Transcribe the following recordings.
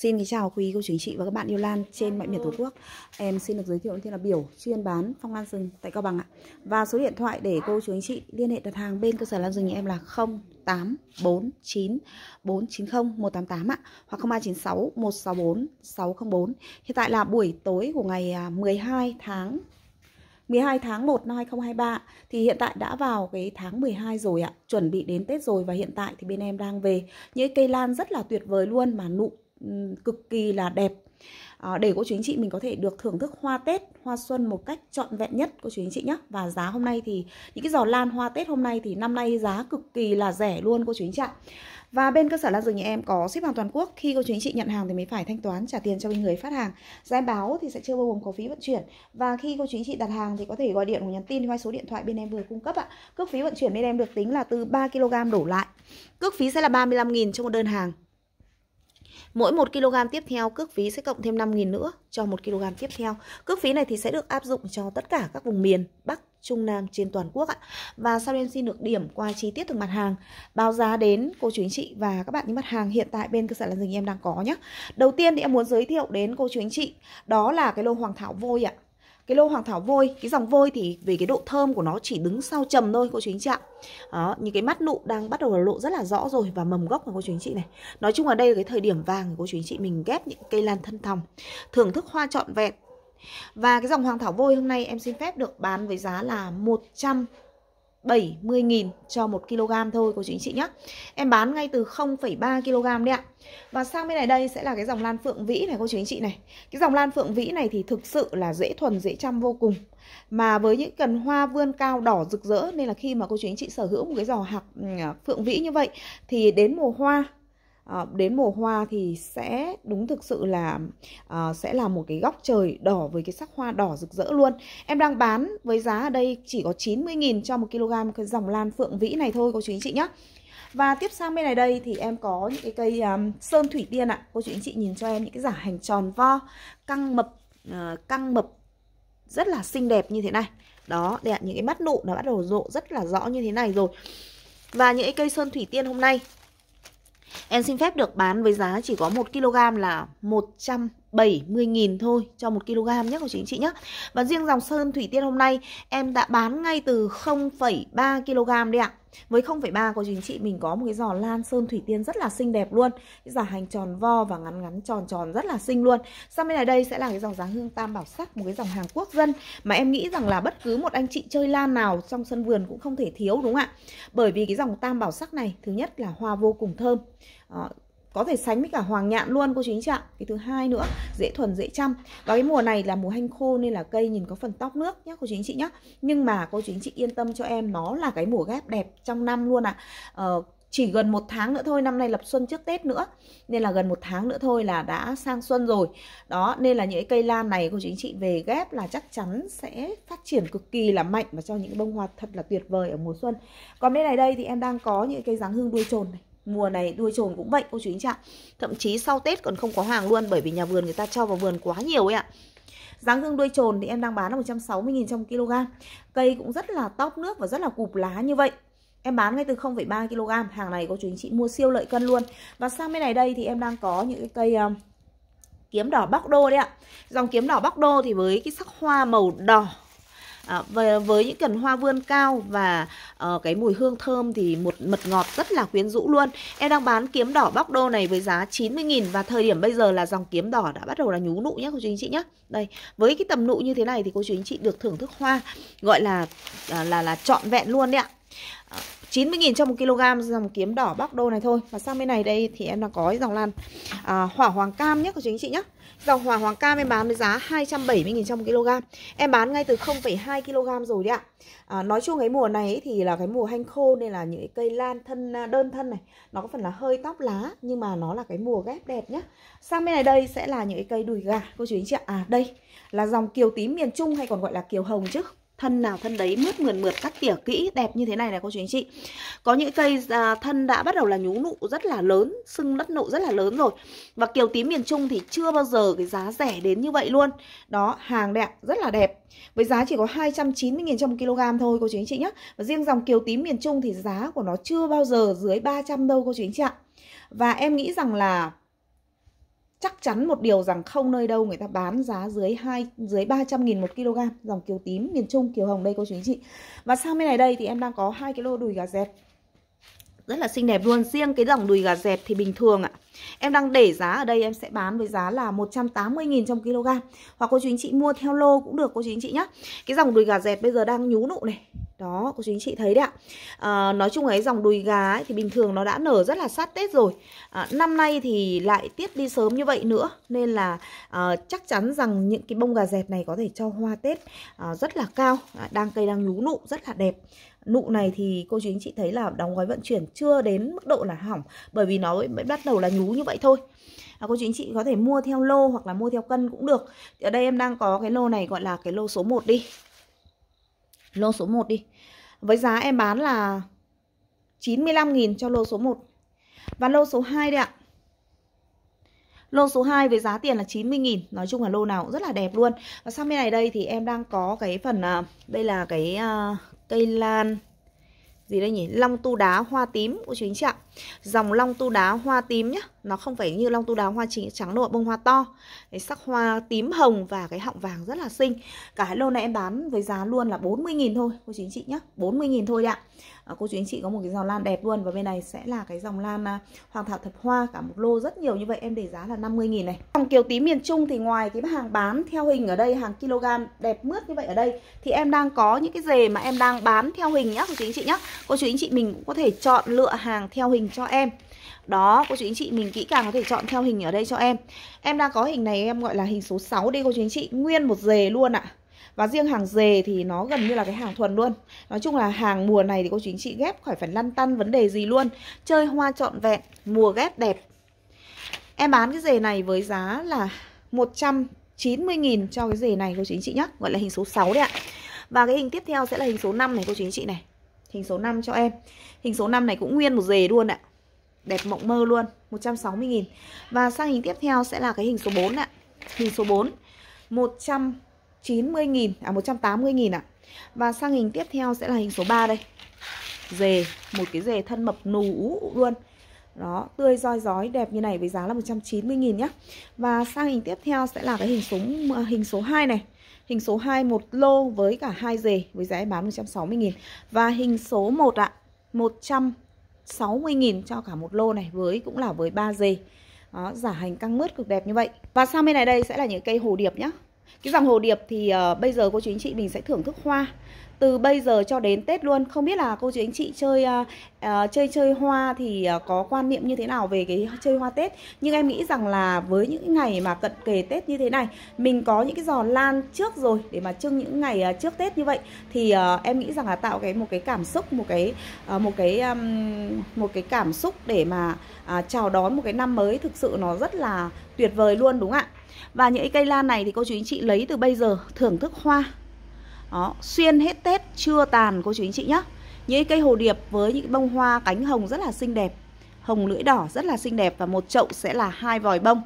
Xin kính chào quý cô chú chị và các bạn yêu Lan trên mọi miền Tổ quốc. Em xin được giới thiệu tên là Biểu chuyên bán phong lan rừng tại Cao Bằng ạ. Và số điện thoại để cô chú anh chị liên hệ đặt hàng bên cơ sở lan rừng nhà em là 0849 490 188 ạ hoặc 0396 164 604. Hiện tại là buổi tối của ngày 12 à, tháng 12 tháng 1 năm 2023 thì hiện tại đã vào cái tháng 12 rồi ạ, chuẩn bị đến Tết rồi và hiện tại thì bên em đang về những cây lan rất là tuyệt vời luôn mà nụ cực kỳ là đẹp à, để cô chú anh chị mình có thể được thưởng thức hoa Tết, hoa xuân một cách trọn vẹn nhất cô chú anh chị nhé. Và giá hôm nay thì những cái giò lan hoa Tết hôm nay thì năm nay giá cực kỳ là rẻ luôn cô chú anh chị ạ. Và bên cơ sở Lan rừng nhà em có ship hàng toàn quốc Khi cô chú anh chị nhận hàng thì mới phải thanh toán trả tiền cho bên người phát hàng Giá em báo thì sẽ chưa bao gồm có phí vận chuyển Và khi cô chú anh chị đặt hàng thì có thể gọi điện hoặc nhắn tin qua số điện thoại bên em vừa cung cấp ạ Cước phí vận chuyển bên em được tính là từ 3kg đổ lại Cước phí sẽ là 35.000 cho một đơn hàng Mỗi 1 kg tiếp theo cước phí sẽ cộng thêm 5.000 nữa cho 1 kg tiếp theo. Cước phí này thì sẽ được áp dụng cho tất cả các vùng miền Bắc, Trung Nam trên toàn quốc ạ. Và sau đây em xin được điểm qua chi tiết từng mặt hàng, báo giá đến cô chú anh chị và các bạn những mặt hàng hiện tại bên cơ sở là dừng em đang có nhé. Đầu tiên thì em muốn giới thiệu đến cô chú anh chị đó là cái lô hoàng thảo vôi ạ cái lô hoàng thảo vôi cái dòng vôi thì về cái độ thơm của nó chỉ đứng sau trầm thôi cô chú anh chị ạ đó những cái mắt nụ đang bắt đầu lộ rất là rõ rồi và mầm gốc của cô chú anh chị này nói chung ở đây là cái thời điểm vàng của cô chú anh chị mình ghép những cây lan thân thòng thưởng thức hoa trọn vẹn và cái dòng hoàng thảo vôi hôm nay em xin phép được bán với giá là 100 70.000 cho 1 kg thôi cô chú anh chị nhé Em bán ngay từ 0,3 kg đấy ạ Và sang bên này đây sẽ là cái dòng lan phượng vĩ này cô chú anh chị này Cái dòng lan phượng vĩ này thì thực sự là dễ thuần dễ chăm vô cùng Mà với những cần hoa vươn cao đỏ rực rỡ Nên là khi mà cô chú anh chị sở hữu một cái giò hạt ừ, phượng vĩ như vậy Thì đến mùa hoa Ờ, đến mùa hoa thì sẽ đúng thực sự là à, sẽ là một cái góc trời đỏ với cái sắc hoa đỏ rực rỡ luôn em đang bán với giá ở đây chỉ có 90.000 cho một kg cái dòng lan phượng vĩ này thôi cô chú anh chị nhé và tiếp sang bên này đây thì em có những cái cây um, sơn thủy tiên ạ cô chú anh chị nhìn cho em những cái giả hành tròn vo căng mập uh, căng mập rất là xinh đẹp như thế này đó đẹp những cái mắt nụ nó bắt đầu rộ rất là rõ như thế này rồi và những cái cây sơn thủy tiên hôm nay Em xin phép được bán với giá chỉ có 1 kg là 100 70.000 thôi cho 1 kg nhé của chú anh chị nhé. Và riêng dòng sơn thủy tiên hôm nay em đã bán ngay từ 0,3 kg đi ạ. Với 0,3 của chú anh chị mình có một cái giò lan sơn thủy tiên rất là xinh đẹp luôn. Cái giò hành tròn vo và ngắn ngắn tròn tròn rất là xinh luôn. Sang bên này đây sẽ là cái dòng dáng hương tam bảo sắc, một cái dòng hàng quốc dân mà em nghĩ rằng là bất cứ một anh chị chơi lan nào trong sân vườn cũng không thể thiếu đúng không ạ? Bởi vì cái dòng tam bảo sắc này thứ nhất là hoa vô cùng thơm. Đó ờ, có thể sánh với cả hoàng nhạn luôn cô chú anh chị ạ cái thứ hai nữa dễ thuần dễ chăm và cái mùa này là mùa hanh khô nên là cây nhìn có phần tóc nước nhá cô chú anh chị nhá nhưng mà cô chú anh chị yên tâm cho em nó là cái mùa ghép đẹp trong năm luôn ạ à. ờ, chỉ gần một tháng nữa thôi năm nay lập xuân trước tết nữa nên là gần một tháng nữa thôi là đã sang xuân rồi đó nên là những cây lan này cô chú anh chị về ghép là chắc chắn sẽ phát triển cực kỳ là mạnh và cho những bông hoa thật là tuyệt vời ở mùa xuân còn bên này đây thì em đang có những cây dáng hương đuôi trồn này mùa này đuôi trồn cũng vậy cô chú anh chị ạ thậm chí sau tết còn không có hàng luôn bởi vì nhà vườn người ta cho vào vườn quá nhiều ấy ạ Dáng hương đuôi trồn thì em đang bán là 160.000 trong kg Cây cũng rất là tóp nước và rất là cụp lá như vậy Em bán ngay từ 0,3 kg Hàng này cô chú anh chị mua siêu lợi cân luôn Và sang bên này đây thì em đang có những cái cây uh, kiếm đỏ bắc đô đấy ạ Dòng kiếm đỏ bắc đô thì với cái sắc hoa màu đỏ à, và với những cần hoa vươn cao và uh, cái mùi hương thơm thì một mật ngọt rất là quyến rũ luôn em đang bán kiếm đỏ bóc đô này với giá 90.000 và thời điểm bây giờ là dòng kiếm đỏ đã bắt đầu là nhú nụ nhé cô chú anh chị nhé đây với cái tầm nụ như thế này thì cô chú anh chị được thưởng thức hoa gọi là là là, là trọn vẹn luôn đấy ạ 90.000 cho 1 kg dòng kiếm đỏ Bắc Đô này thôi Và sang bên này đây thì em là có dòng lan à, hỏa hoàng cam nhé của anh chị nhé Dòng hỏa hoàng cam em bán với giá 270.000 cho 1 kg Em bán ngay từ 0,2 kg rồi đấy ạ à, Nói chung cái mùa này thì là cái mùa hanh khô Nên là những cây lan thân à, đơn thân này Nó có phần là hơi tóc lá Nhưng mà nó là cái mùa ghép đẹp nhé Sang bên này đây sẽ là những cây đùi gà cô chú anh chị ạ À đây là dòng kiều tím miền Trung hay còn gọi là kiều hồng chứ thân nào thân đấy mướt mượt mượt cắt tỉa kỹ đẹp như thế này này cô chú anh chị có những cây à, thân đã bắt đầu là nhú nụ rất là lớn sưng đất nụ rất là lớn rồi và kiều tím miền trung thì chưa bao giờ cái giá rẻ đến như vậy luôn đó hàng đẹp rất là đẹp với giá chỉ có 290.000 trong 1 kg thôi cô chú anh chị nhé và riêng dòng kiều tím miền trung thì giá của nó chưa bao giờ dưới 300 đâu cô chú anh chị ạ và em nghĩ rằng là chắc chắn một điều rằng không nơi đâu người ta bán giá dưới hai dưới 300 000 một kg dòng kiều tím miền Trung kiều hồng đây cô chú anh chị. Và sang bên này đây thì em đang có hai kg đùi gà dẹt. Rất là xinh đẹp luôn. Riêng cái dòng đùi gà dẹt thì bình thường ạ. À. Em đang để giá ở đây em sẽ bán với giá là 180 000 trong kg. Hoặc cô chú anh chị mua theo lô cũng được cô chú anh chị nhá. Cái dòng đùi gà dẹt bây giờ đang nhú nụ này đó cô chú anh chị thấy đấy ạ à, nói chung ấy dòng đùi gà ấy, thì bình thường nó đã nở rất là sát tết rồi à, năm nay thì lại tiếp đi sớm như vậy nữa nên là à, chắc chắn rằng những cái bông gà dẹp này có thể cho hoa tết à, rất là cao à, đang cây đang nhú nụ rất là đẹp nụ này thì cô chú anh chị thấy là đóng gói vận chuyển chưa đến mức độ là hỏng bởi vì nó mới bắt đầu là nhú như vậy thôi à, cô chú anh chị có thể mua theo lô hoặc là mua theo cân cũng được ở đây em đang có cái lô này gọi là cái lô số 1 đi Lô số 1 đi Với giá em bán là 95.000 cho lô số 1 Và lô số 2 đây ạ Lô số 2 với giá tiền là 90.000 Nói chung là lô nào cũng rất là đẹp luôn Và sang bên này đây thì em đang có cái phần à, Đây là cái uh, cây lan Gì đây nhỉ Long tu đá hoa tím của chính chị ạ Dòng long tu đá hoa tím nhá nó không phải như long tu đào hoa chỉ trắng đâu bông hoa to cái sắc hoa tím hồng và cái họng vàng rất là xinh cả lô này em bán với giá luôn là 40.000 thôi cô chú anh chị nhé 40.000 thôi ạ à, cô chú anh chị có một cái dòng lan đẹp luôn và bên này sẽ là cái dòng lan à, hoàng thảo thập hoa cả một lô rất nhiều như vậy em để giá là 50.000 này dòng kiều tím miền trung thì ngoài cái hàng bán theo hình ở đây hàng kg đẹp mướt như vậy ở đây thì em đang có những cái dề mà em đang bán theo hình nhá cô chú anh chị nhé cô chú anh chị mình cũng có thể chọn lựa hàng theo hình cho em đó, cô chú anh chị mình kỹ càng có thể chọn theo hình ở đây cho em Em đang có hình này em gọi là hình số 6 đi cô chú anh chị Nguyên một dề luôn ạ Và riêng hàng dề thì nó gần như là cái hàng thuần luôn Nói chung là hàng mùa này thì cô chú anh chị ghép khỏi phải lăn tăn vấn đề gì luôn Chơi hoa trọn vẹn, mùa ghép đẹp Em bán cái dề này với giá là 190.000 cho cái dề này cô chú anh chị nhé Gọi là hình số 6 đấy ạ Và cái hình tiếp theo sẽ là hình số 5 này cô chú anh chị này Hình số 5 cho em Hình số 5 này cũng nguyên một dề luôn ạ đẹp mộng mơ luôn 160.000 Và sang hình tiếp theo sẽ là cái hình số 4 ạ Hình số 4 190.000 À 180.000 ạ Và sang hình tiếp theo sẽ là hình số 3 đây Dề Một cái dề thân mập nù nú luôn Đó tươi roi rói đẹp như này với giá là 190.000 nhé Và sang hình tiếp theo sẽ là cái hình số hình số 2 này Hình số 2 một lô với cả hai dề với giá bán 160.000 Và hình số 1 ạ 100 60.000 cho cả một lô này với cũng là với 3 dề đó, giả hành căng mướt cực đẹp như vậy và sang bên này đây sẽ là những cây hồ điệp nhá cái dòng hồ điệp thì uh, bây giờ cô chú anh chị mình sẽ thưởng thức hoa từ bây giờ cho đến Tết luôn không biết là cô chú anh chị chơi uh, uh, chơi chơi hoa thì uh, có quan niệm như thế nào về cái chơi hoa Tết nhưng em nghĩ rằng là với những ngày mà cận kề Tết như thế này mình có những cái giò lan trước rồi để mà trưng những ngày uh, trước Tết như vậy thì uh, em nghĩ rằng là tạo cái một cái cảm xúc một cái uh, một cái um, một cái cảm xúc để mà uh, chào đón một cái năm mới thực sự nó rất là tuyệt vời luôn đúng không ạ và những cây lan này thì cô chú anh chị lấy từ bây giờ thưởng thức hoa đó, xuyên hết Tết chưa tàn cô chú anh chị nhé Những cây hồ điệp với những bông hoa cánh hồng rất là xinh đẹp Hồng lưỡi đỏ rất là xinh đẹp và một chậu sẽ là hai vòi bông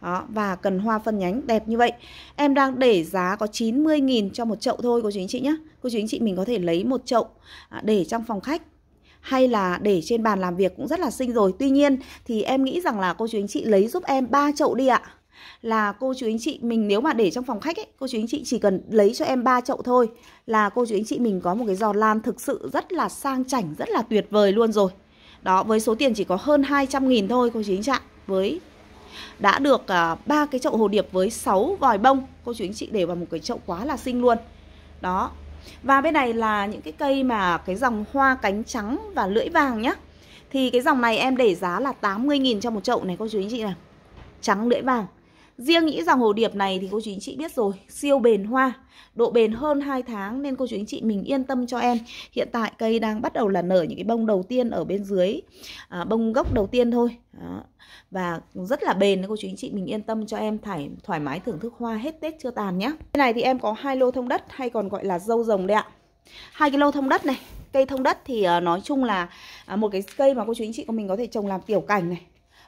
đó, và cần hoa phân nhánh đẹp như vậy Em đang để giá có 90.000 cho một chậu thôi cô chú anh chị nhé Cô chú anh chị mình có thể lấy một chậu à, để trong phòng khách hay là để trên bàn làm việc cũng rất là xinh rồi Tuy nhiên thì em nghĩ rằng là cô chú anh chị lấy giúp em ba chậu đi ạ là cô chú anh chị mình nếu mà để trong phòng khách ấy, cô chú anh chị chỉ cần lấy cho em ba chậu thôi là cô chú anh chị mình có một cái giò lan thực sự rất là sang chảnh, rất là tuyệt vời luôn rồi. Đó, với số tiền chỉ có hơn 200 nghìn thôi cô chú anh chị ạ. Với đã được à, ba cái chậu hồ điệp với 6 vòi bông, cô chú anh chị để vào một cái chậu quá là xinh luôn. Đó. Và bên này là những cái cây mà cái dòng hoa cánh trắng và lưỡi vàng nhá. Thì cái dòng này em để giá là 80 000 cho một chậu này cô chú anh chị này. Trắng lưỡi vàng Riêng nghĩ rằng hồ điệp này thì cô chú anh chị biết rồi, siêu bền hoa, độ bền hơn 2 tháng nên cô chú anh chị mình yên tâm cho em. Hiện tại cây đang bắt đầu là nở những cái bông đầu tiên ở bên dưới, à, bông gốc đầu tiên thôi. Đó. Và rất là bền nên cô chú anh chị mình yên tâm cho em thải, thoải mái thưởng thức hoa hết Tết chưa tàn nhé. Cái này thì em có hai lô thông đất hay còn gọi là dâu rồng đấy ạ. hai cái lô thông đất này, cây thông đất thì ờ, nói chung là à, một cái cây mà cô chú anh chị của mình có thể trồng làm tiểu cảnh này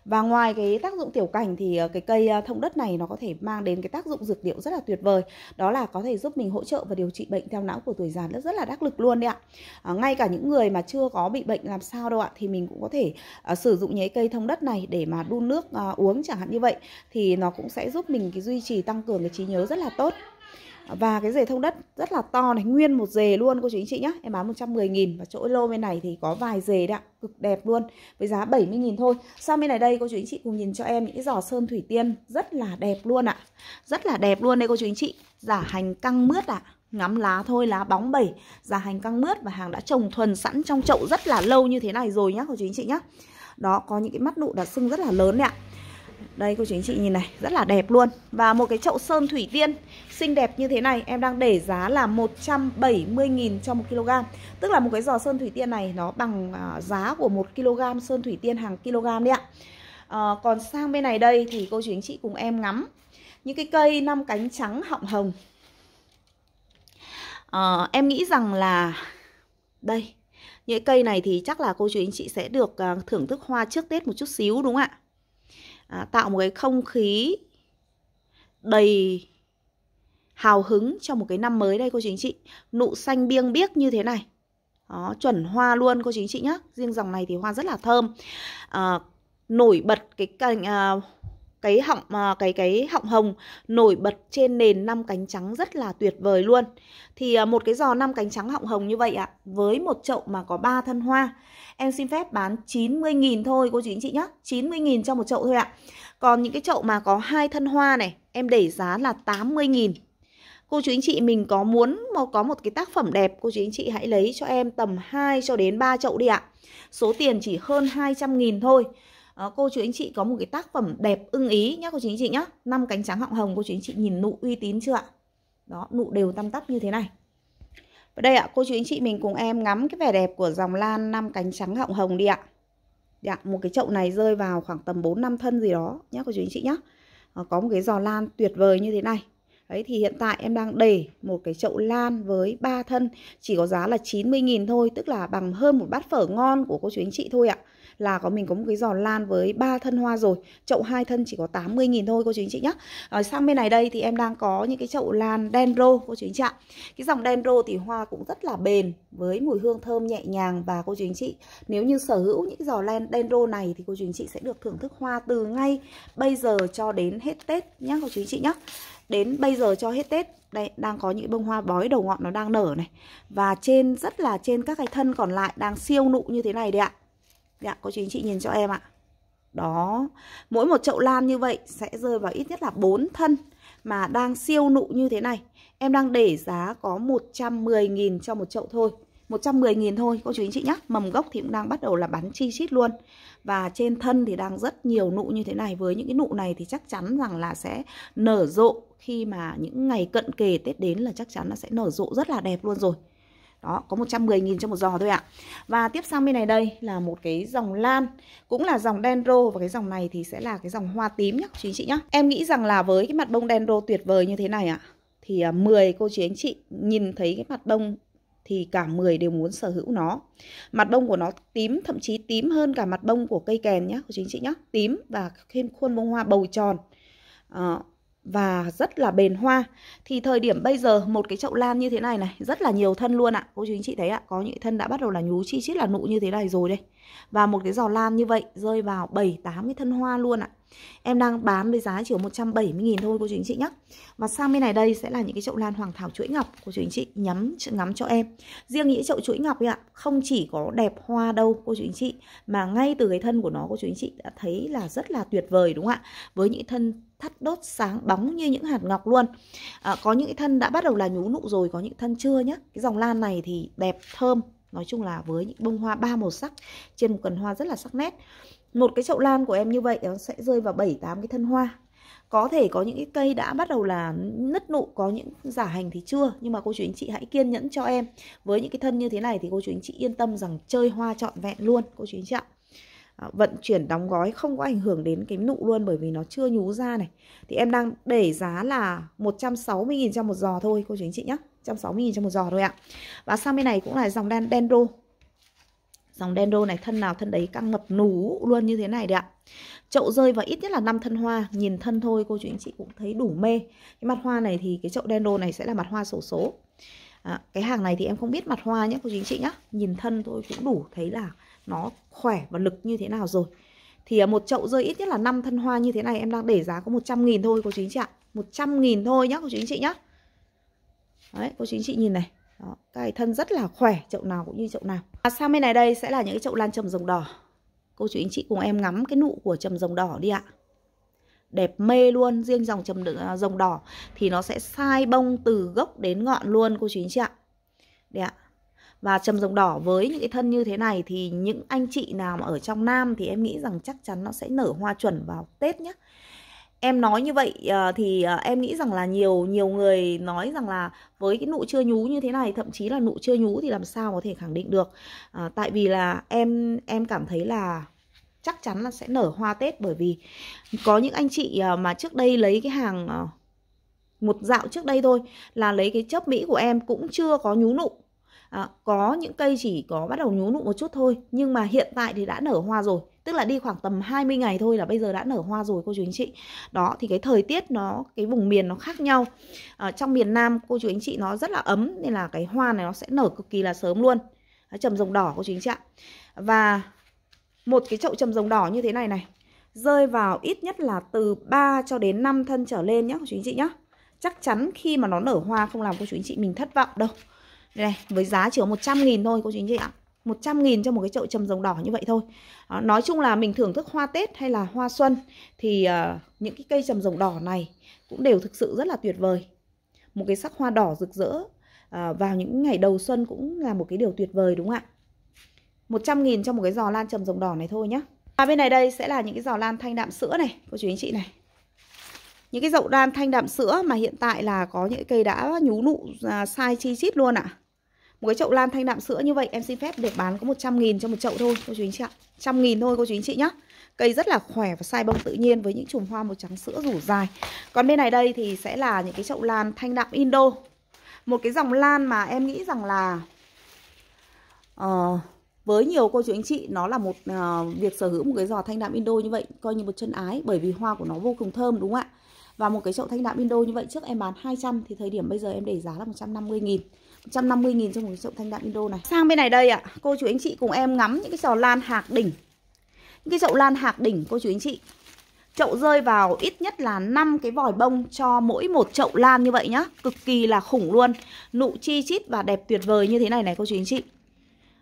và ngoài cái tác dụng tiểu cảnh thì ờ, cái cây ờ, thông đất này nó có thể mang đến cái tác dụng dược liệu rất là tuyệt vời. Đó là có thể giúp mình hỗ trợ và điều trị bệnh theo não của tuổi già rất rất là đắc lực luôn đấy ạ. Ờ, ngay cả những người mà chưa có bị bệnh làm sao đâu ạ thì mình cũng có thể sử dụng những cây thông đất này để mà đun nước uống chẳng hạn như vậy thì nó cũng sẽ giúp mình cái duy trì tăng cường cái trí nhớ rất là tốt và cái dề thông đất rất là to này nguyên một dề luôn cô chú anh chị nhá em bán 110 000 và chỗ lô bên này thì có vài dề đấy ạ cực đẹp luôn với giá 70 000 thôi sang bên này đây cô chú anh chị cùng nhìn cho em những cái giỏ sơn thủy tiên rất là đẹp luôn ạ rất là đẹp luôn đây cô chú anh chị giả hành căng mướt ạ ngắm lá thôi lá bóng bẩy giả hành căng mướt và hàng đã trồng thuần sẵn trong chậu rất là lâu như thế này rồi nhá cô chú anh chị nhá đó có những cái mắt nụ đặt sưng rất là lớn đấy ạ đây cô chú anh chị nhìn này, rất là đẹp luôn. Và một cái chậu sơn thủy tiên xinh đẹp như thế này em đang để giá là 170.000 cho 1 kg. Tức là một cái giò sơn thủy tiên này nó bằng à, giá của 1 kg sơn thủy tiên hàng kg đấy ạ. À, còn sang bên này đây thì cô chú anh chị cùng em ngắm những cái cây năm cánh trắng họng hồng. À, em nghĩ rằng là đây những cây này thì chắc là cô chú anh chị sẽ được à, thưởng thức hoa trước Tết một chút xíu đúng không ạ? à, tạo một cái không khí đầy hào hứng cho một cái năm mới đây cô chú anh chị nụ xanh biêng biếc như thế này đó, chuẩn hoa luôn cô chú anh chị nhé riêng dòng này thì hoa rất là thơm à, nổi bật cái cành à, cái họng à, cái cái họng hồng nổi bật trên nền năm cánh trắng rất là tuyệt vời luôn thì à, một cái giò năm cánh trắng họng hồng như vậy ạ à, với một chậu mà có ba thân hoa em xin phép bán 90.000 thôi cô chú anh chị nhé 90.000 cho một chậu thôi ạ còn những cái chậu mà có hai thân hoa này em để giá là 80.000 cô chú anh chị mình có muốn có một cái tác phẩm đẹp cô chú anh chị hãy lấy cho em tầm 2 cho đến 3 chậu đi ạ số tiền chỉ hơn 200.000 thôi ờ, cô chú anh chị có một cái tác phẩm đẹp ưng ý nhá cô chú anh chị nhá năm cánh trắng họng hồng cô chú anh chị nhìn nụ uy tín chưa ạ đó nụ đều tăm tắp như thế này và đây ạ, cô chú anh chị mình cùng em ngắm cái vẻ đẹp của dòng lan năm cánh trắng họng hồng đi ạ. Dạ, một cái chậu này rơi vào khoảng tầm 4 năm thân gì đó nhá cô chú anh chị nhá. Ờ, có một cái giò lan tuyệt vời như thế này. Đấy thì hiện tại em đang để một cái chậu lan với ba thân chỉ có giá là 90.000 thôi, tức là bằng hơn một bát phở ngon của cô chú anh chị thôi ạ là có mình có một cái giò lan với ba thân hoa rồi chậu hai thân chỉ có 80.000 thôi cô chú anh chị nhá à, sang bên này đây thì em đang có những cái chậu lan dendro cô chú anh chị ạ cái dòng dendro thì hoa cũng rất là bền với mùi hương thơm nhẹ nhàng và cô chú anh chị nếu như sở hữu những giò lan dendro này thì cô chú anh chị sẽ được thưởng thức hoa từ ngay bây giờ cho đến hết Tết nhá cô chú anh chị nhá đến bây giờ cho hết Tết đây đang có những bông hoa bói đầu ngọn nó đang nở này và trên rất là trên các cái thân còn lại đang siêu nụ như thế này đấy ạ Dạ cô chú anh chị nhìn cho em ạ Đó Mỗi một chậu lan như vậy sẽ rơi vào ít nhất là 4 thân Mà đang siêu nụ như thế này Em đang để giá có 110.000 cho một chậu thôi 110.000 thôi cô chú anh chị nhé Mầm gốc thì cũng đang bắt đầu là bắn chi chít luôn Và trên thân thì đang rất nhiều nụ như thế này Với những cái nụ này thì chắc chắn rằng là sẽ nở rộ Khi mà những ngày cận kề Tết đến là chắc chắn là sẽ nở rộ rất là đẹp luôn rồi đó có 110.000 cho một giò thôi ạ và tiếp sang bên này đây là một cái dòng lan cũng là dòng dendro và cái dòng này thì sẽ là cái dòng hoa tím nhá chú anh chị nhá em nghĩ rằng là với cái mặt bông dendro tuyệt vời như thế này ạ thì 10 à, cô chú anh chị nhìn thấy cái mặt bông thì cả 10 đều muốn sở hữu nó. Mặt bông của nó tím, thậm chí tím hơn cả mặt bông của cây kèn nhé, của chính chị nhá Tím và khuôn bông hoa bầu tròn. À, và rất là bền hoa thì thời điểm bây giờ một cái chậu lan như thế này này rất là nhiều thân luôn ạ cô chú anh chị thấy ạ có những thân đã bắt đầu là nhú chi chít là nụ như thế này rồi đây và một cái giò lan như vậy rơi vào bảy tám cái thân hoa luôn ạ Em đang bán với giá chỉ có 170.000 thôi cô chú anh chị nhé Và sang bên này đây sẽ là những cái chậu lan hoàng thảo chuỗi ngọc cô chú anh chị nhắm ngắm cho em Riêng những chậu chuỗi ngọc ấy ạ Không chỉ có đẹp hoa đâu cô chú anh chị Mà ngay từ cái thân của nó cô chú anh chị đã thấy là rất là tuyệt vời đúng không ạ Với những thân thắt đốt sáng bóng như những hạt ngọc luôn à, Có những thân đã bắt đầu là nhú nụ rồi Có những thân chưa nhé Cái dòng lan này thì đẹp thơm Nói chung là với những bông hoa ba màu sắc Trên một cần hoa rất là sắc nét một cái chậu lan của em như vậy nó sẽ rơi vào 7 8 cái thân hoa. Có thể có những cái cây đã bắt đầu là nứt nụ, có những giả hành thì chưa, nhưng mà cô chú anh chị hãy kiên nhẫn cho em. Với những cái thân như thế này thì cô chú anh chị yên tâm rằng chơi hoa trọn vẹn luôn cô chú anh chị ạ. À, vận chuyển đóng gói không có ảnh hưởng đến cái nụ luôn bởi vì nó chưa nhú ra này. Thì em đang để giá là 160.000 cho một giò thôi cô chú anh chị nhé. 160.000 cho một giò thôi ạ. Và sang bên này cũng là dòng đen đen đô Dòng dendro này thân nào thân đấy căng ngập nú luôn như thế này đấy ạ. Chậu rơi vào ít nhất là năm thân hoa, nhìn thân thôi cô chú anh chị cũng thấy đủ mê. Cái mặt hoa này thì cái chậu dendro này sẽ là mặt hoa sổ số. À, cái hàng này thì em không biết mặt hoa nhé cô chú anh chị nhá. Nhìn thân thôi cũng đủ thấy là nó khỏe và lực như thế nào rồi. Thì à, một chậu rơi ít nhất là 5 thân hoa như thế này em đang để giá có 100 000 thôi cô chú anh chị ạ. 100 000 thôi nhá cô chú anh chị nhá. Đấy, cô chú anh chị nhìn này đó, cái thân rất là khỏe, chậu nào cũng như chậu nào. À, sang bên này đây sẽ là những cái chậu lan trầm rồng đỏ. Cô chú anh chị cùng em ngắm cái nụ của trầm rồng đỏ đi ạ. Đẹp mê luôn, riêng dòng trầm à, rồng đỏ thì nó sẽ sai bông từ gốc đến ngọn luôn cô chú anh chị ạ. đây ạ. Và trầm rồng đỏ với những cái thân như thế này thì những anh chị nào mà ở trong Nam thì em nghĩ rằng chắc chắn nó sẽ nở hoa chuẩn vào Tết nhé em nói như vậy ờ, thì ờ, em nghĩ rằng là nhiều nhiều người nói rằng là với cái nụ chưa nhú như thế này thậm chí là nụ chưa nhú thì làm sao có thể khẳng định được à, tại vì là em em cảm thấy là chắc chắn là sẽ nở hoa tết bởi vì có những anh chị mà trước đây lấy cái hàng một dạo trước đây thôi là lấy cái chớp mỹ của em cũng chưa có nhú nụ à, có những cây chỉ có bắt đầu nhú nụ một chút thôi nhưng mà hiện tại thì đã nở hoa rồi tức là đi khoảng tầm 20 ngày thôi là bây giờ đã nở hoa rồi cô chú anh chị đó thì cái thời tiết nó cái vùng miền nó khác nhau ở ờ, trong miền Nam cô chú anh chị nó rất là ấm nên là cái hoa này nó sẽ nở cực kỳ là sớm luôn trầm rồng đỏ cô chú anh chị ạ và một cái chậu trầm rồng đỏ như thế này này rơi vào ít nhất là từ 3 cho đến 5 thân trở lên nhé cô chú anh chị nhé chắc chắn khi mà nó nở hoa không làm cô chú anh chị mình thất vọng đâu đây này, với giá chỉ có 100 nghìn thôi cô chú anh chị ạ 100 nghìn cho một cái chậu trầm rồng đỏ như vậy thôi đó, Nói chung là mình thưởng thức hoa Tết hay là hoa xuân Thì uh, những cái cây trầm rồng đỏ này cũng đều thực sự rất là tuyệt vời Một cái sắc hoa đỏ rực rỡ uh, vào những ngày đầu xuân cũng là một cái điều tuyệt vời đúng không ạ 100 nghìn cho một cái giò lan trầm rồng đỏ này thôi nhá Và bên này đây sẽ là những cái giò lan thanh đạm sữa này Cô chú anh chị này những cái dậu lan thanh đạm sữa mà hiện tại là có những cây đã nhú nụ à, sai chi chít luôn ạ. À. Một cái chậu lan thanh đạm sữa như vậy em xin phép được bán có 100 nghìn cho một chậu thôi cô chú anh chị ạ. 100 nghìn thôi cô chú anh chị nhá. Cây rất là khỏe và sai bông tự nhiên với những chùm hoa màu trắng sữa rủ dài. Còn bên này đây thì sẽ là những cái chậu lan thanh đạm Indo. Một cái dòng lan mà em nghĩ rằng là uh, với nhiều cô chú anh chị nó là một uh, việc sở hữu một cái giò thanh đạm Indo như vậy coi như một chân ái bởi vì hoa của nó vô cùng thơm đúng không ạ? Và một cái chậu thanh đạm Indo như vậy trước em bán 200 thì thời điểm bây giờ em để giá là 150 nghìn 150.000 cho một chậu thanh đạm Indo này Sang bên này đây ạ à, Cô chú anh chị cùng em ngắm những cái trò lan hạc đỉnh Những cái chậu lan hạc đỉnh cô chú anh chị Chậu rơi vào ít nhất là 5 cái vòi bông cho mỗi một chậu lan như vậy nhá Cực kỳ là khủng luôn Nụ chi chít và đẹp tuyệt vời như thế này này cô chú anh chị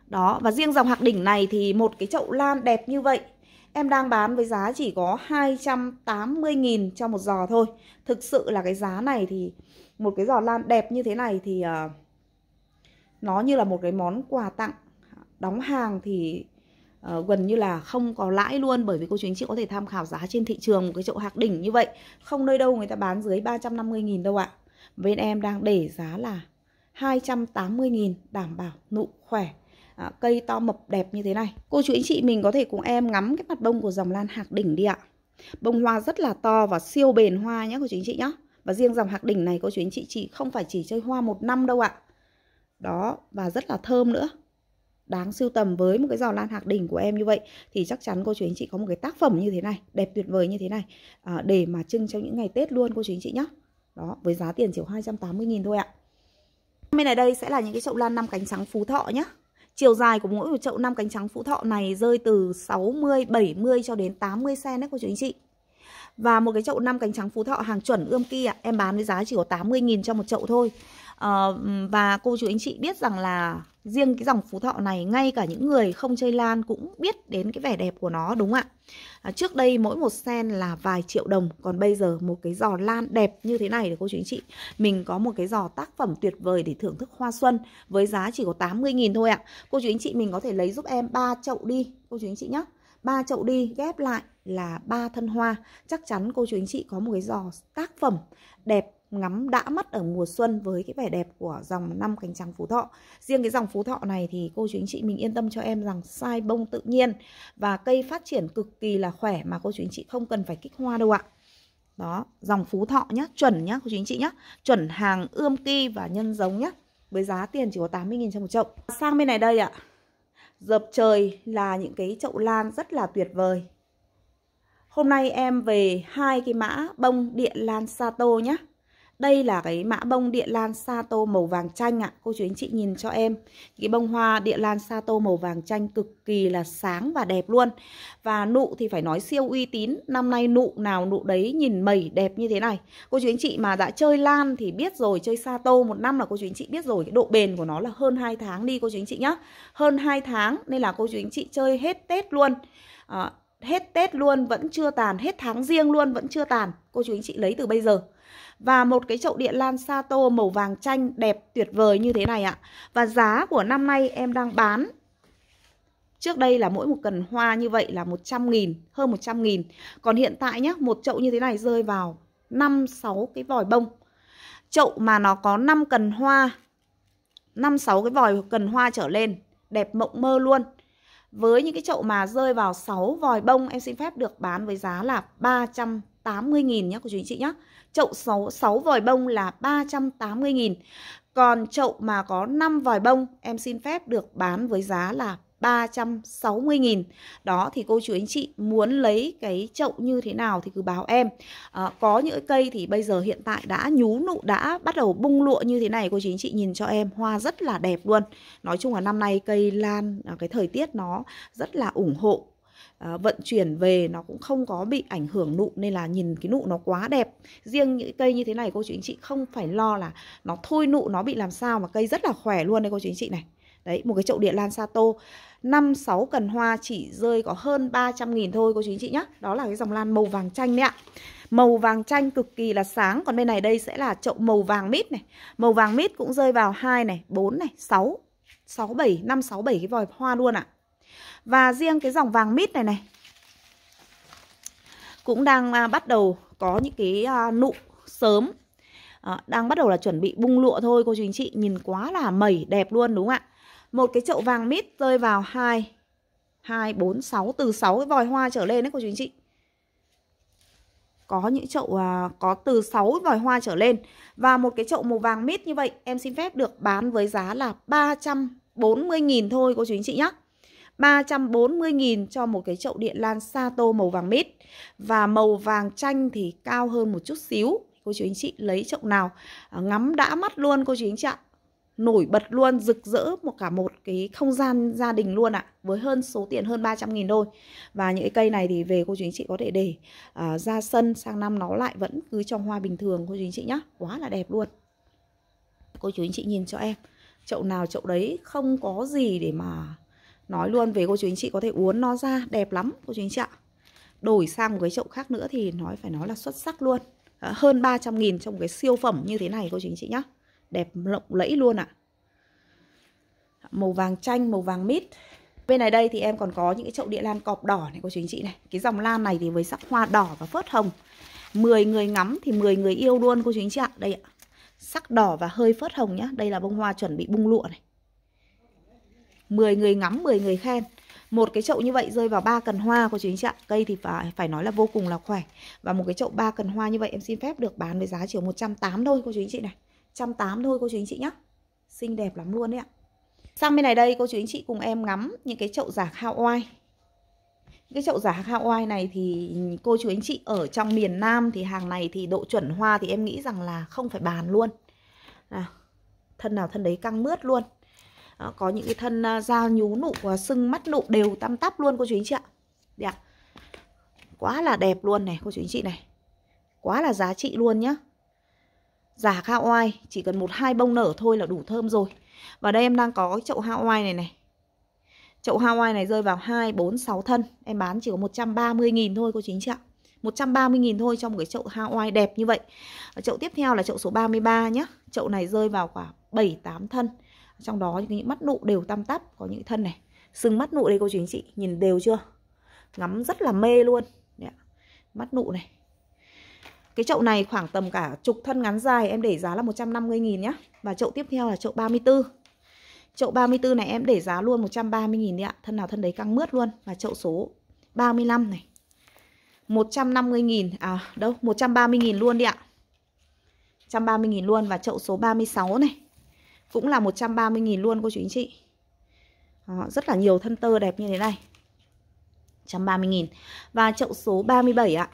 Đó và riêng dòng hạc đỉnh này thì một cái chậu lan đẹp như vậy Em đang bán với giá chỉ có 280.000 cho một giò thôi Thực sự là cái giá này thì Một cái giò lan đẹp như thế này thì uh, nó như là một cái món quà tặng đóng hàng thì uh, gần như là không có lãi luôn bởi vì cô chú anh chị có thể tham khảo giá trên thị trường một cái chậu hạc đỉnh như vậy không nơi đâu người ta bán dưới 350.000 đâu ạ bên em đang để giá là 280.000 đảm bảo nụ khỏe à, cây to mập đẹp như thế này cô chú anh chị mình có thể cùng em ngắm cái mặt bông của dòng lan hạc đỉnh đi ạ bông hoa rất là to và siêu bền hoa nhé cô chú anh chị nhé và riêng dòng hạc đỉnh này cô chú anh chị chỉ không phải chỉ chơi hoa một năm đâu ạ đó và rất là thơm nữa đáng sưu tầm với một cái giò lan hạc đỉnh của em như vậy thì chắc chắn cô chú anh chị có một cái tác phẩm như thế này đẹp tuyệt vời như thế này à, để mà trưng trong những ngày Tết luôn cô chú anh chị nhé đó với giá tiền chỉ 280.000 thôi ạ bên này đây sẽ là những cái chậu lan năm cánh trắng phú thọ nhé chiều dài của mỗi một chậu năm cánh trắng phú thọ này rơi từ 60 70 cho đến 80 cm đấy cô chú anh chị và một cái chậu năm cánh trắng phú thọ hàng chuẩn ươm kia em bán với giá chỉ có 80.000 cho một chậu thôi Ờ, và cô chú anh chị biết rằng là riêng cái dòng phú thọ này ngay cả những người không chơi lan cũng biết đến cái vẻ đẹp của nó đúng không ạ à, trước đây mỗi một sen là vài triệu đồng còn bây giờ một cái giò lan đẹp như thế này thì cô chú anh chị mình có một cái giò tác phẩm tuyệt vời để thưởng thức hoa xuân với giá chỉ có 80.000 thôi ạ cô chú anh chị mình có thể lấy giúp em ba chậu đi cô chú anh chị nhé ba chậu đi ghép lại là ba thân hoa chắc chắn cô chú anh chị có một cái giò tác phẩm đẹp ngắm đã mắt ở mùa xuân với cái vẻ đẹp của dòng năm cánh trắng phú thọ riêng cái dòng phú thọ này thì cô chú anh chị mình yên tâm cho em rằng sai bông tự nhiên và cây phát triển cực kỳ là khỏe mà cô chú anh chị không cần phải kích hoa đâu ạ đó dòng phú thọ nhá chuẩn nhá cô chú anh chị nhá chuẩn hàng ươm ki và nhân giống nhá với giá tiền chỉ có 80.000 cho một chậu sang bên này đây ạ dập trời là những cái chậu lan rất là tuyệt vời Hôm nay em về hai cái mã bông điện lan Sato nhé. Đây là cái mã bông địa lan Sato màu vàng chanh ạ. Cô chú anh chị nhìn cho em. Cái bông hoa địa lan Sato màu vàng chanh cực kỳ là sáng và đẹp luôn. Và nụ thì phải nói siêu uy tín. Năm nay nụ nào nụ đấy nhìn mẩy đẹp như thế này. Cô chú anh chị mà đã chơi lan thì biết rồi, chơi Sato một năm là cô chú anh chị biết rồi cái độ bền của nó là hơn 2 tháng đi cô chú anh chị nhá. Hơn 2 tháng nên là cô chú anh chị chơi hết Tết luôn. À, hết Tết luôn vẫn chưa tàn, hết tháng riêng luôn vẫn chưa tàn. Cô chú anh chị lấy từ bây giờ. Và một cái chậu điện lan Sato màu vàng chanh đẹp tuyệt vời như thế này ạ. Và giá của năm nay em đang bán Trước đây là mỗi một cần hoa như vậy là 100 nghìn, hơn 100 nghìn. Còn hiện tại nhá, một chậu như thế này rơi vào 5-6 cái vòi bông. Chậu mà nó có 5 cần hoa, 5-6 cái vòi cần hoa trở lên, đẹp mộng mơ luôn. Với những cái chậu mà rơi vào 6 vòi bông em xin phép được bán với giá là 380 nghìn nhé của chú anh chị nhé chậu 6, 6 vòi bông là 380.000 Còn chậu mà có 5 vòi bông em xin phép được bán với giá là 360.000 Đó thì cô chú anh chị muốn lấy cái chậu như thế nào thì cứ báo em à, Có những cây thì bây giờ hiện tại đã nhú nụ đã bắt đầu bung lụa như thế này Cô chú anh chị nhìn cho em hoa rất là đẹp luôn Nói chung là năm nay cây lan à, cái thời tiết nó rất là ủng hộ uh, vận chuyển về nó cũng không có bị ảnh hưởng nụ nên là nhìn cái nụ nó quá đẹp riêng những cây như thế này cô chú anh chị không phải lo là nó thôi nụ nó bị làm sao mà cây rất là khỏe luôn đây cô chú anh chị này Đấy, một cái chậu địa lan Sato năm sáu cần hoa chỉ rơi có hơn 300 nghìn thôi cô chú anh chị nhé Đó là cái dòng lan màu vàng chanh đấy ạ. Màu vàng chanh cực kỳ là sáng, còn bên này đây sẽ là chậu màu vàng mít này. Màu vàng mít cũng rơi vào hai này, bốn này, sáu sáu bảy năm sáu bảy cái vòi hoa luôn ạ. À. Và riêng cái dòng vàng mít này này Cũng đang à, bắt đầu có những cái à, nụ sớm à, Đang bắt đầu là chuẩn bị bung lụa thôi cô chú anh chị Nhìn quá là mẩy đẹp luôn đúng không ạ Một cái chậu vàng mít rơi vào 2 2, 4, 6 Từ 6 cái vòi hoa trở lên đấy cô chú anh chị có những chậu à, có từ 6 vòi hoa trở lên và một cái chậu màu vàng mít như vậy em xin phép được bán với giá là 340.000 thôi cô chú anh chị nhé 340.000 cho một cái chậu điện lan Sato màu vàng mít. Và màu vàng chanh thì cao hơn một chút xíu. Cô chú anh chị lấy chậu nào à, ngắm đã mắt luôn cô chú anh chị ạ. Nổi bật luôn, rực rỡ một cả một cái không gian gia đình luôn ạ. với hơn số tiền hơn 300.000 đôi Và những cái cây này thì về cô chú anh chị có thể để uh, ra sân sang năm nó lại vẫn cứ trong hoa bình thường cô chú anh chị nhá. Quá là đẹp luôn. Cô chú anh chị nhìn cho em. Chậu nào chậu đấy không có gì để mà Nói luôn về cô chú anh chị có thể uốn nó ra Đẹp lắm cô chú anh chị ạ Đổi sang một cái chậu khác nữa thì nói phải nói là xuất sắc luôn à, Hơn 300 nghìn trong cái siêu phẩm như thế này cô chú anh chị nhá Đẹp lộng lẫy luôn ạ à. Màu vàng chanh, màu vàng mít Bên này đây thì em còn có những cái chậu địa lan cọp đỏ này cô chú anh chị này Cái dòng lan này thì với sắc hoa đỏ và phớt hồng 10 người ngắm thì 10 người yêu luôn cô chú anh chị ạ Đây ạ Sắc đỏ và hơi phớt hồng nhá Đây là bông hoa chuẩn bị bung lụa này 10 người ngắm 10 người khen một cái chậu như vậy rơi vào ba cần hoa của chú anh chị ạ cây thì phải phải nói là vô cùng là khỏe và một cái chậu ba cần hoa như vậy em xin phép được bán với giá chỉ 180 thôi cô chú anh chị này 180 thôi cô chú anh chị nhá xinh đẹp lắm luôn đấy ạ sang bên này đây cô chú anh chị cùng em ngắm những cái chậu giả hao oai cái chậu giả Hawaii này thì cô chú anh chị ở trong miền Nam thì hàng này thì độ chuẩn hoa thì em nghĩ rằng là không phải bàn luôn. À, thân nào thân đấy căng mướt luôn. Đó, có những cái thân à, da nhú nụ và sưng mắt nụ đều tăm tắp luôn cô chú anh chị ạ. Đẹp. Quá là đẹp luôn này cô chú anh chị này. Quá là giá trị luôn nhá. Giả khao oai, chỉ cần một hai bông nở thôi là đủ thơm rồi. Và đây em đang có chậu hao oai này này. Chậu oai này rơi vào 2, 4, 6 thân Em bán chỉ có 130.000 thôi cô chú anh chị ạ 130.000 thôi trong một cái chậu Hawaii đẹp như vậy Chậu tiếp theo là chậu số 33 nhé Chậu này rơi vào khoảng 7, 8 thân trong đó những mắt nụ đều tam tắp có những thân này sừng mắt nụ đây cô chú anh chị nhìn đều chưa ngắm rất là mê luôn đấy, mắt nụ này cái chậu này khoảng tầm cả chục thân ngắn dài em để giá là 150 nghìn nhá và chậu tiếp theo là chậu 34 chậu 34 này em để giá luôn 130 nghìn đi ạ thân nào thân đấy căng mướt luôn và chậu số 35 này 150 nghìn à đâu 130 nghìn luôn đi ạ 130 nghìn luôn và chậu số 36 này cũng là 130.000 luôn cô chú anh chị Đó, rất là nhiều thân tơ đẹp như thế này 130.000 và chậu số 37 ạ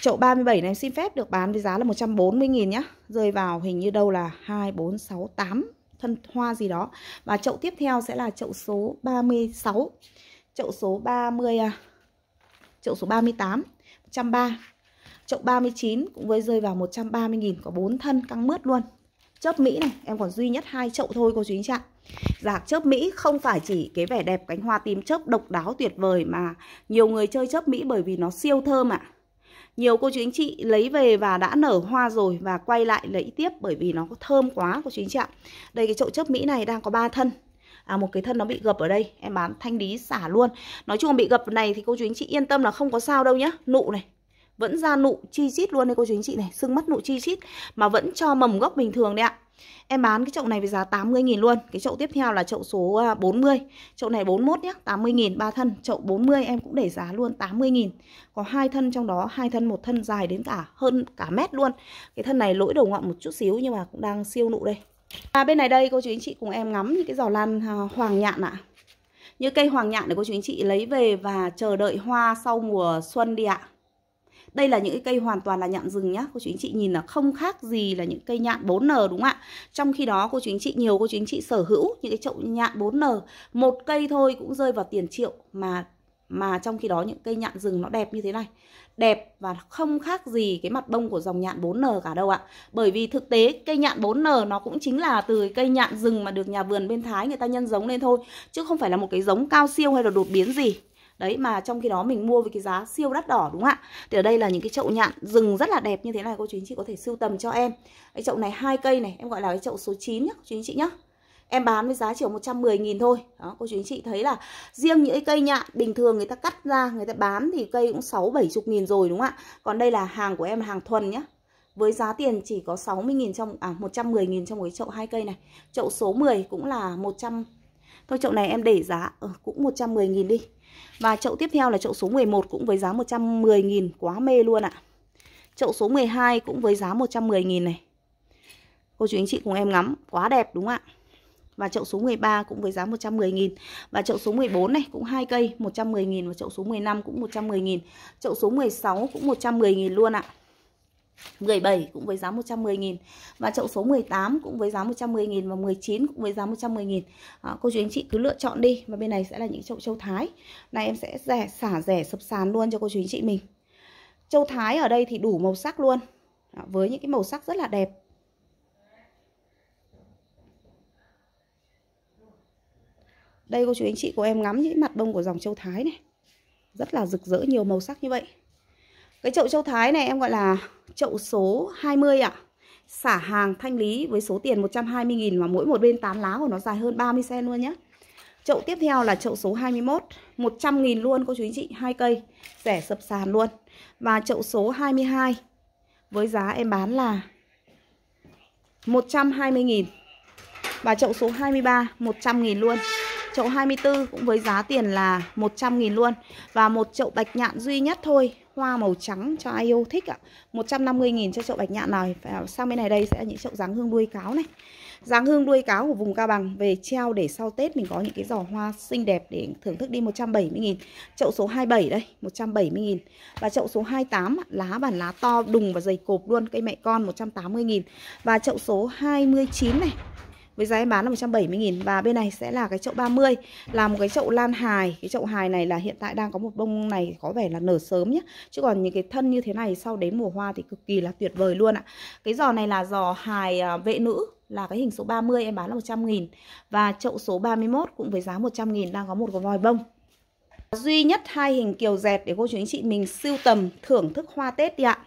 Chậu 37 này xin phép được bán với giá là 140.000 nhá Rơi vào hình như đâu là 2, 4, 6, 8 thân hoa gì đó Và chậu tiếp theo sẽ là chậu số 36 Chậu số 30 à, Chậu số 38 130 Chậu 39 cũng với rơi vào 130.000 có 4 thân căng mướt luôn. Chớp Mỹ này, em còn duy nhất hai chậu thôi cô chú anh chị ạ. Dạc chớp Mỹ không phải chỉ cái vẻ đẹp cánh hoa tím chớp độc đáo tuyệt vời mà nhiều người chơi chớp Mỹ bởi vì nó siêu thơm ạ. À. Nhiều cô chú anh chị lấy về và đã nở hoa rồi và quay lại lấy tiếp bởi vì nó thơm quá cô chú anh chị ạ. Đây cái chậu chớp Mỹ này đang có 3 thân. À, một cái thân nó bị gập ở đây em bán thanh lý xả luôn nói chung bị gập này thì cô chú anh chị yên tâm là không có sao đâu nhá nụ này vẫn ra nụ chi chít luôn đây cô chú anh chị này sưng mắt nụ chi chít mà vẫn cho mầm gốc bình thường đấy ạ Em bán cái chậu này với giá 80.000 luôn Cái chậu tiếp theo là chậu số 40 à, Chậu này 41 nhé 80.000 ba thân Chậu 40 em cũng để giá luôn 80.000 Có hai thân trong đó hai thân một thân dài đến cả hơn cả mét luôn Cái thân này lỗi đầu ngọn một chút xíu Nhưng mà cũng đang siêu nụ đây và bên này đây cô chú anh chị cùng em ngắm những cái giò lan à, hoàng nhạn ạ à. Như cây hoàng nhạn này cô chú anh chị lấy về và chờ đợi hoa sau mùa xuân đi ạ à đây là những cái cây hoàn toàn là nhạn rừng nhá cô chú anh chị nhìn là không khác gì là những cây nhạn 4N đúng không ạ trong khi đó cô chú anh chị nhiều cô chú anh chị sở hữu những cái chậu nhạn 4N một cây thôi cũng rơi vào tiền triệu mà mà trong khi đó những cây nhạn rừng nó đẹp như thế này đẹp và không khác gì cái mặt bông của dòng nhạn 4N cả đâu ạ. Bởi vì thực tế cây nhạn 4N nó cũng chính là từ cây nhạn rừng mà được nhà vườn bên Thái người ta nhân giống lên thôi chứ không phải là một cái giống cao siêu hay là đột biến gì đấy mà trong khi đó mình mua với cái giá siêu đắt đỏ đúng không ạ thì ở đây là những cái chậu nhạn rừng rất là đẹp như thế này cô chú anh chị có thể sưu tầm cho em cái chậu này hai cây này em gọi là cái chậu số 9 nhá cô chú anh chị nhá em bán với giá chỉ 110.000 thôi đó cô chú anh chị thấy là riêng những cái cây nhạn bình thường người ta cắt ra người ta bán thì cây cũng 6 70 nghìn rồi đúng không ạ còn đây là hàng của em hàng thuần nhá với giá tiền chỉ có 60.000 trong à 110.000 trong cái chậu hai cây này chậu số 10 cũng là 100 thôi chậu này em để giá ừ, cũng 110.000 đi và chậu tiếp theo là chậu số 11 cũng với giá 110.000 quá mê luôn ạ. Chậu số 12 cũng với giá 110.000 này. Cô chú anh chị cùng em ngắm, quá đẹp đúng không ạ? Và chậu số 13 cũng với giá 110.000 Và chậu số 14 này cũng hai cây 110.000 Và chậu số 15 cũng 110.000 Chậu số 16 cũng 110.000 luôn ạ 17 cũng với giá 110.000 và chậu số 18 cũng với giá 110.000 và 19 cũng với giá 110.000 à, cô chú anh chị cứ lựa chọn đi và bên này sẽ là những chậu châu Thái này em sẽ rẻ xả rẻ sập sàn luôn cho cô chú anh chị mình châu Thái ở đây thì đủ màu sắc luôn à, với những cái màu sắc rất là đẹp đây cô chú anh chị của em ngắm những mặt bông của dòng châu Thái này rất là rực rỡ nhiều màu sắc như vậy cái chậu châu Thái này em gọi là chậu số 20 ạ. À. Xả hàng thanh lý với số tiền 120.000 và mỗi một bên tán lá của nó dài hơn 30cm luôn nhé. Chậu tiếp theo là chậu số 21, 100.000 luôn cô chú anh chị, hai cây, rẻ sập sàn luôn. Và chậu số 22 với giá em bán là 120.000. Và chậu số 23 100.000 luôn. Chậu 24 cũng với giá tiền là 100.000 luôn. Và một chậu bạch nhạn duy nhất thôi, hoa màu trắng cho ai yêu thích ạ. 150.000 cho chậu bạch nhạn này. sang bên này đây sẽ là những chậu dáng hương đuôi cáo này. Dáng hương đuôi cáo của vùng Cao Bằng về treo để sau Tết mình có những cái giỏ hoa xinh đẹp để thưởng thức đi 170.000. Chậu số 27 đây, 170.000. Và chậu số 28 lá bản lá to đùng và dày cộp luôn cây mẹ con 180.000. Và chậu số 29 này với giá em bán là 170.000 và bên này sẽ là cái chậu 30 là một cái chậu lan hài cái chậu hài này là hiện tại đang có một bông này có vẻ là nở sớm nhé chứ còn những cái thân như thế này sau đến mùa hoa thì cực kỳ là tuyệt vời luôn ạ cái giò này là giò hài à, vệ nữ là cái hình số 30 em bán là 100 nghìn Và chậu số 31 cũng với giá 100 nghìn đang có một cái vòi bông Duy nhất hai hình kiều dẹt để cô chú anh chị mình siêu tầm thưởng thức hoa Tết đi ạ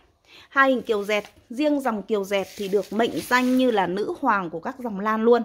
Hai hình kiều dẹt, riêng dòng kiều dẹt thì được mệnh danh như là nữ hoàng của các dòng lan luôn.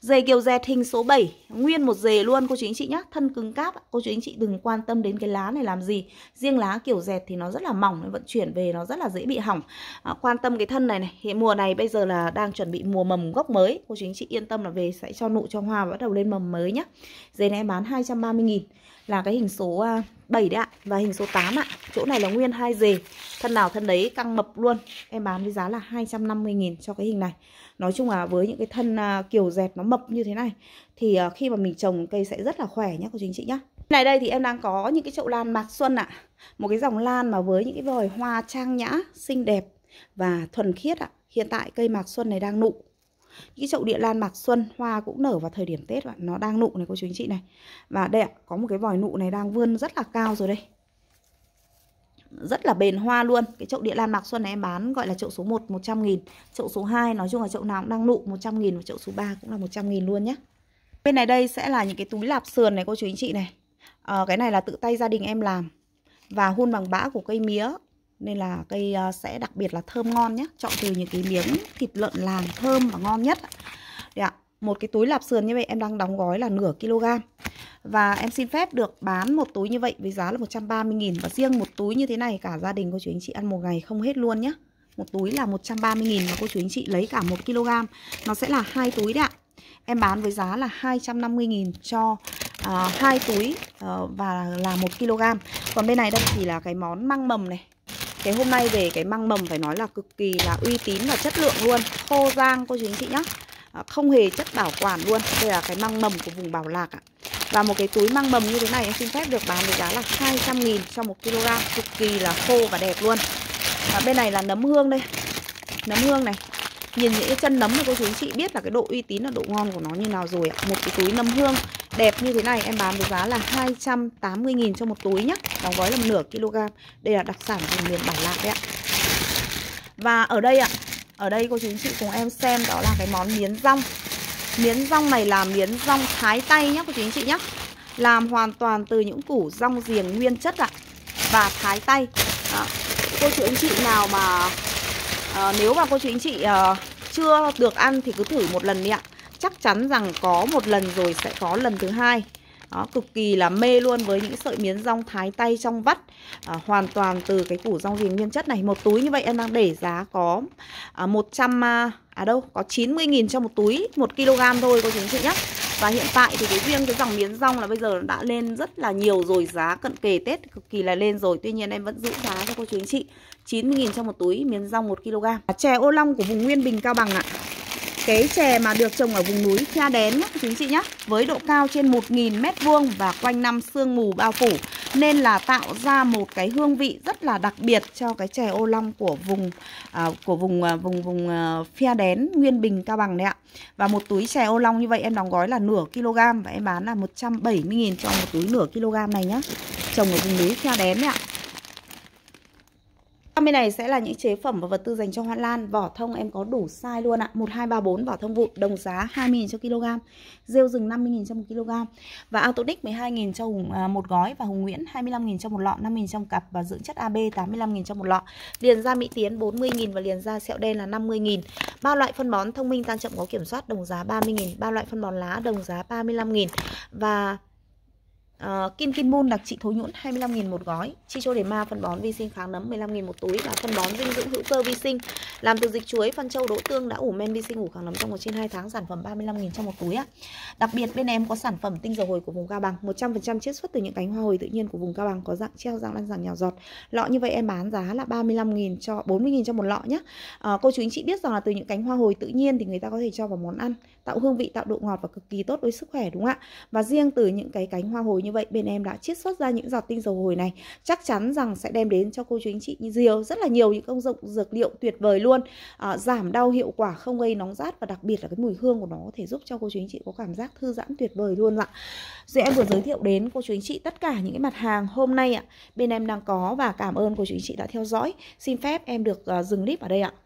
Dề kiều dẹt hình số 7, nguyên một dề luôn cô chú anh chị nhé, thân cứng cáp, cô chú anh chị đừng quan tâm đến cái lá này làm gì. Riêng lá kiểu dẹt thì nó rất là mỏng, vận chuyển về nó rất là dễ bị hỏng. À, quan tâm cái thân này này, hiện mùa này bây giờ là đang chuẩn bị mùa mầm gốc mới, cô chú anh chị yên tâm là về sẽ cho nụ cho hoa bắt đầu lên mầm mới nhé. Dề này bán 230 000 là cái hình số 7 à, đấy ạ và hình số 8 ạ. Chỗ này là nguyên hai dề. Thân nào thân đấy căng mập luôn. Em bán với giá là 250 000 cho cái hình này. Nói chung là với những cái thân à, kiểu dẹt nó mập như thế này thì à, khi mà mình trồng cây sẽ rất là khỏe nhá cô chú anh chị nhá. Này đây thì em đang có những cái chậu lan mạc xuân ạ. Một cái dòng lan mà với những cái vòi hoa trang nhã, xinh đẹp và thuần khiết ạ. Hiện tại cây mạc xuân này đang nụ những cái chậu địa lan mạc xuân hoa cũng nở vào thời điểm tết bạn nó đang nụ này cô chú anh chị này và đây ạ có một cái vòi nụ này đang vươn rất là cao rồi đây rất là bền hoa luôn Cái chậu địa lan mạc xuân này em bán gọi là chậu số 1 100 nghìn Chậu số 2 nói chung là chậu nào cũng đang nụ 100 nghìn Và chậu số 3 cũng là 100 nghìn luôn nhé Bên này đây sẽ là những cái túi lạp sườn này cô chú anh chị này à, Cái này là tự tay gia đình em làm Và hun bằng bã của cây mía nên là cây ờ, sẽ đặc biệt là thơm ngon nhé Chọn từ những cái miếng thịt lợn làng thơm và ngon nhất Đấy ạ Một cái túi lạp sườn như vậy em đang đóng gói là nửa kg Và em xin phép được bán một túi như vậy với giá là 130.000 Và riêng một túi như thế này cả gia đình cô chú anh chị ăn một ngày không hết luôn nhé Một túi là 130.000 và cô chú anh chị lấy cả 1 kg Nó sẽ là hai túi đấy ạ Em bán với giá là 250.000 cho ờ, hai uh, túi uh, và là 1 kg. Còn bên này đây thì là cái món măng mầm này, cái hôm nay về cái măng mầm phải nói là cực kỳ là uy tín và chất lượng luôn Khô rang cô chú anh chị nhá à, Không hề chất bảo quản luôn Đây là cái măng mầm của vùng Bảo Lạc ạ Và một cái túi măng mầm như thế này em xin phép được bán với giá là 200 nghìn cho 1 kg Cực kỳ là khô và đẹp luôn Và bên này là nấm hương đây Nấm hương này Nhìn những cái chân nấm thì cô chú chị biết là cái độ uy tín là độ ngon của nó như nào rồi ạ Một cái túi nấm hương đẹp như thế này em bán với giá là 280.000 cho một túi nhá Đóng gói là nửa kg Đây là đặc sản vùng miền Bảo Lạc đấy ạ Và ở đây ạ Ở đây cô chú chị cùng em xem đó là cái món miến rong Miến rong này là miến rong thái tay nhá cô chú chị nhá Làm hoàn toàn từ những củ rong giềng nguyên chất ạ Và thái tay đó. Cô chú anh chị nào mà à, Nếu mà cô chú anh chị à, chưa được ăn thì cứ thử một lần đi ạ Chắc chắn rằng có một lần rồi sẽ có lần thứ hai đó, cực kỳ là mê luôn với những sợi miến rong thái tay trong vắt à, Hoàn toàn từ cái củ rong riềng nguyên chất này Một túi như vậy em đang để giá có à, 100, à đâu, có 90.000 cho một túi 1kg thôi cô chú anh chị nhé và hiện tại thì cái riêng cái dòng miến rong là bây giờ đã lên rất là nhiều rồi Giá cận kề Tết cực kỳ là lên rồi Tuy nhiên em vẫn giữ giá cho cô chú anh chị 90.000 cho một túi miến rong 1kg Chè ô long của vùng Nguyên Bình Cao Bằng ạ Cái chè mà được trồng ở vùng núi Kha Đén á, quý anh chị nhé Với độ cao trên 1.000m2 và quanh năm sương mù bao phủ nên là tạo ra một cái hương vị rất là đặc biệt cho cái chè ô long của vùng à, của vùng à, vùng vùng à, phe đén nguyên bình cao bằng đấy ạ và một túi chè ô long như vậy em đóng gói là nửa kg và em bán là 170.000 cho một túi nửa kg này nhá trồng ở vùng núi phe đén đấy ạ Sang bên này sẽ là những chế phẩm và vật tư dành cho hoa lan Vỏ thông em có đủ size luôn ạ 1 2 3 4 vỏ thông vụ đồng giá 20.000 cho kg Rêu rừng 50.000 cho 1 kg Và Autonic 12.000 cho à, một gói Và Hùng Nguyễn 25.000 cho một lọ 5.000 trong cặp Và dưỡng chất AB 85.000 cho một lọ Liền da Mỹ Tiến 40.000 và liền da sẹo đen là 50.000 ba loại phân bón thông minh tan chậm có kiểm soát đồng giá 30.000 ba loại phân bón lá đồng giá 35.000 Và À, Kim Kim Moon đặc trị thối nhũn 25.000 một gói Chi cho để ma phân bón vi sinh kháng nấm 15.000 một túi Và phân bón dinh dưỡng hữu cơ vi sinh Làm từ dịch chuối, phân châu, đỗ tương đã ủ men vi sinh ủ kháng nấm trong một trên 2 tháng Sản phẩm 35.000 trong một túi á. Đặc biệt bên em có sản phẩm tinh dầu hồi của vùng cao bằng 100% chiết xuất từ những cánh hoa hồi tự nhiên của vùng cao bằng Có dạng treo, dạng lăn, dạng nhào giọt Lọ như vậy em bán giá là 35.000 cho 40.000 cho một lọ nhé à, ờ, Cô chú anh chị biết rằng là từ những cánh hoa hồi tự nhiên Thì người ta có thể cho vào món ăn Tạo hương vị, tạo độ ngọt và cực kỳ tốt đối sức khỏe đúng không ạ Và riêng từ những cái cánh hoa hồi như vậy bên em đã chiết xuất ra những giọt tinh dầu hồi này chắc chắn rằng sẽ đem đến cho cô chú anh chị nhiều rất là nhiều những công dụng dược liệu tuyệt vời luôn à, giảm đau hiệu quả không gây nóng rát và đặc biệt là cái mùi hương của nó có thể giúp cho cô chú anh chị có cảm giác thư giãn tuyệt vời luôn ạ rồi em vừa giới thiệu đến cô chú anh chị tất cả những cái mặt hàng hôm nay ạ bên em đang có và cảm ơn cô chú anh chị đã theo dõi xin phép em được uh, dừng clip ở đây ạ